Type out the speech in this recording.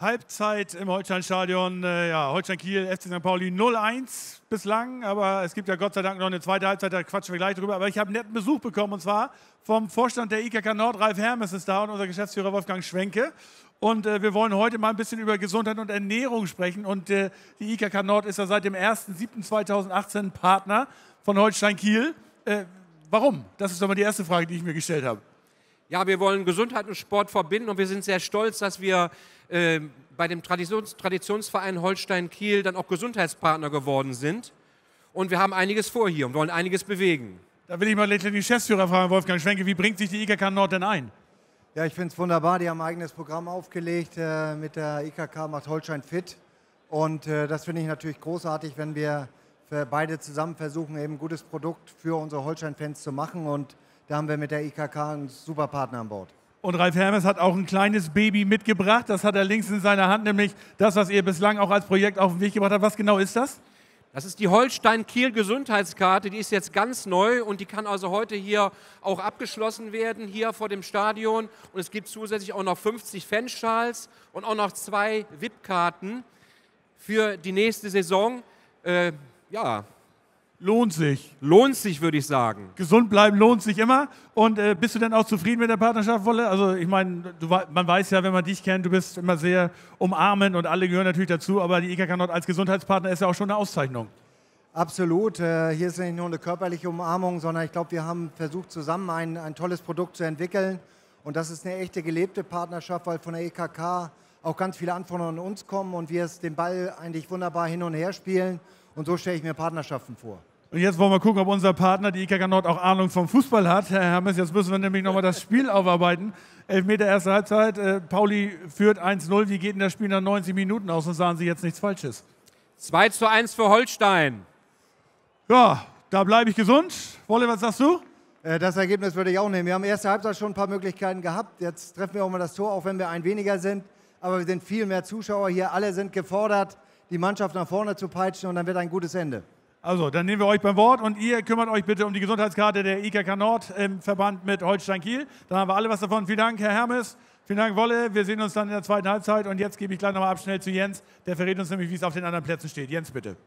Halbzeit im Holsteinstadion, äh, ja, Holstein Kiel, FC St. Pauli 0-1 bislang, aber es gibt ja Gott sei Dank noch eine zweite Halbzeit, da quatschen wir gleich drüber. Aber ich habe einen netten Besuch bekommen und zwar vom Vorstand der IKK Nord, Ralf Hermes ist da und unser Geschäftsführer Wolfgang Schwenke. Und äh, wir wollen heute mal ein bisschen über Gesundheit und Ernährung sprechen. Und äh, die IKK Nord ist ja seit dem 1.7.2018 Partner von Holstein Kiel. Äh, warum? Das ist doch mal die erste Frage, die ich mir gestellt habe ja, wir wollen Gesundheit und Sport verbinden und wir sind sehr stolz, dass wir äh, bei dem Traditions Traditionsverein Holstein-Kiel dann auch Gesundheitspartner geworden sind. Und wir haben einiges vor hier und wollen einiges bewegen. Da will ich mal den Geschäftsführer fragen, Wolfgang Schwenke, wie bringt sich die IKK Nord denn ein? Ja, ich finde es wunderbar. Die haben ein eigenes Programm aufgelegt äh, mit der IKK Macht Holstein Fit. Und äh, das finde ich natürlich großartig, wenn wir äh, beide zusammen versuchen, eben ein gutes Produkt für unsere Holstein-Fans zu machen. Und da haben wir mit der IKK einen super Partner an Bord. Und Ralf Hermes hat auch ein kleines Baby mitgebracht. Das hat er links in seiner Hand, nämlich das, was ihr bislang auch als Projekt auf den Weg gebracht habt. Was genau ist das? Das ist die Holstein-Kiel-Gesundheitskarte, die ist jetzt ganz neu und die kann also heute hier auch abgeschlossen werden, hier vor dem Stadion. Und es gibt zusätzlich auch noch 50 Fanschals und auch noch zwei VIP-Karten für die nächste Saison. Äh, ja, Lohnt sich. Lohnt sich, würde ich sagen. Gesund bleiben lohnt sich immer. Und äh, bist du denn auch zufrieden mit der Partnerschaft, Wolle? Also ich meine, man weiß ja, wenn man dich kennt, du bist immer sehr umarmend und alle gehören natürlich dazu, aber die EKK Nord als Gesundheitspartner ist ja auch schon eine Auszeichnung. Absolut. Äh, hier ist nicht nur eine körperliche Umarmung, sondern ich glaube, wir haben versucht, zusammen ein, ein tolles Produkt zu entwickeln. Und das ist eine echte gelebte Partnerschaft, weil von der EKK auch ganz viele Anforderungen an uns kommen und wir es den Ball eigentlich wunderbar hin und her spielen. Und so stelle ich mir Partnerschaften vor. Und jetzt wollen wir gucken, ob unser Partner, die IKK Nord, auch Ahnung vom Fußball hat. Herr Hermes, jetzt müssen wir nämlich nochmal das Spiel aufarbeiten. Elf Meter erste Halbzeit. Äh, Pauli führt 1-0. Wie geht denn das Spiel nach 90 Minuten aus? Und sagen Sie jetzt nichts Falsches. 2 zu 1 für Holstein. Ja, da bleibe ich gesund. Wolle, was sagst du? Äh, das Ergebnis würde ich auch nehmen. Wir haben erste Halbzeit schon ein paar Möglichkeiten gehabt. Jetzt treffen wir auch mal das Tor, auch wenn wir ein weniger sind. Aber wir sind viel mehr Zuschauer hier. Alle sind gefordert, die Mannschaft nach vorne zu peitschen und dann wird ein gutes Ende. Also, dann nehmen wir euch beim Wort und ihr kümmert euch bitte um die Gesundheitskarte der IKK Nord im Verband mit Holstein Kiel. Dann haben wir alle was davon. Vielen Dank, Herr Hermes. Vielen Dank, Wolle. Wir sehen uns dann in der zweiten Halbzeit. Und jetzt gebe ich gleich nochmal ab schnell zu Jens. Der verrät uns nämlich, wie es auf den anderen Plätzen steht. Jens, bitte.